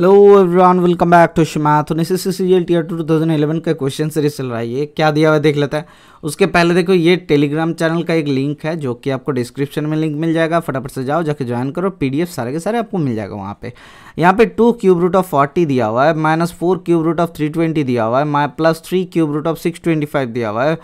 hello everyone welcome back to शिमाथ C T R two thousand eleven का question series चल रहा है ये क्या दिया हुआ देख लेता है उसके पहले देखो ये टेलीग्राम चैनल का एक लिंक है जो कि आपको डिस्क्रिप्शन में लिंक मिल जाएगा फटाफट से जाओ जाके ज्वाइन करो पीडीएफ सारे के सारे आपको मिल जाएगा वहाँ पे यहाँ पे two cube root of forty दिया हुआ है minus four cube root of three twenty दिया हुआ है plus three cube root of six twenty five दिया हुआ है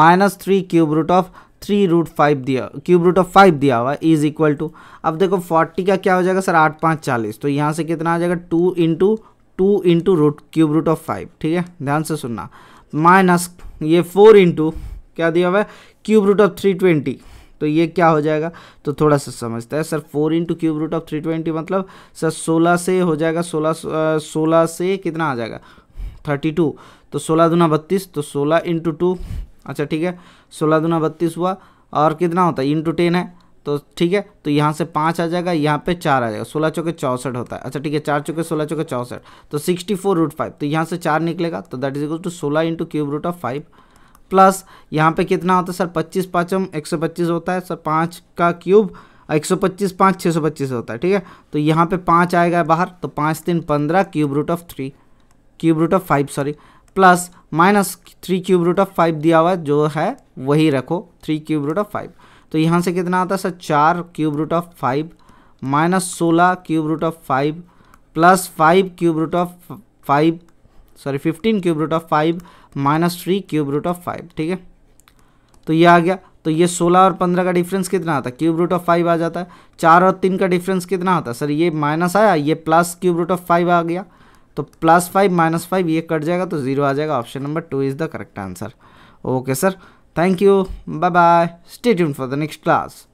minus three cube root of three root five दिया क्यूब रूट ऑफ फाइव दिया हुआ इज इक्वल टू अब देखो फोर्टी का क्या हो जाएगा सर आठ पाँच चालीस तो यहाँ से कितना आ जाएगा two into two into root cube root of five ठीक है ध्यान से सुनना माइनस ये फोर इंटू क्या दिया हुआ है cube root of three twenty तो ये क्या हो जाएगा तो थोड़ा सा समझता है sir four into cube root of three twenty मतलब सर सोलह से हो जाएगा सोलह सोलह से कितना आ जाएगा थर्टी टू तो सोलह दूना बत्तीस तो सोलह इंटू टू अच्छा ठीक है सोलह दुना बत्तीस हुआ और कितना होता है इंटू टेन है तो ठीक है तो यहाँ से पाँच आ जाएगा यहाँ पे चार आ जाएगा सोलह चौके चौंसठ होता है अच्छा ठीक है चार चौके सोलह चौके चौंसठ तो सिक्सटी फोर रूट फाइव तो यहाँ से चार निकलेगा तो दैट इज इक्वल टू सोलह into cube root of five plus यहाँ पे कितना होता है सर पच्चीस पाँचम एक सौ पच्चीस होता है सर पाँच का क्यूब एक सौ पच्चीस पाँच छः सौ पच्चीस होता है ठीक है तो यहाँ पे पाँच आएगा बाहर तो पाँच तीन पंद्रह cube root of three cube root of five sorry plus minus three cube root of five दिया हुआ जो है वही रखो three cube root of five तो यहाँ से कितना आता है सर चार cube root of five minus सोलह cube root of five plus five cube root of five sorry fifteen cube root of five minus three cube root of five ठीक है तो ये आ गया तो ये सोलह और पंद्रह का डिफरेंस कितना आता है क्यूब रूट ऑफ फाइव आ जाता है चार और तीन का डिफरेंस कितना आता है सर ये माइनस आया ये plus cube root of five आ गया तो प्लस फाइव माइनस फाइव ये कट जाएगा तो ज़ीरो आ जाएगा option number two is the correct answer okay sir thank you bye bye stay tune for the next class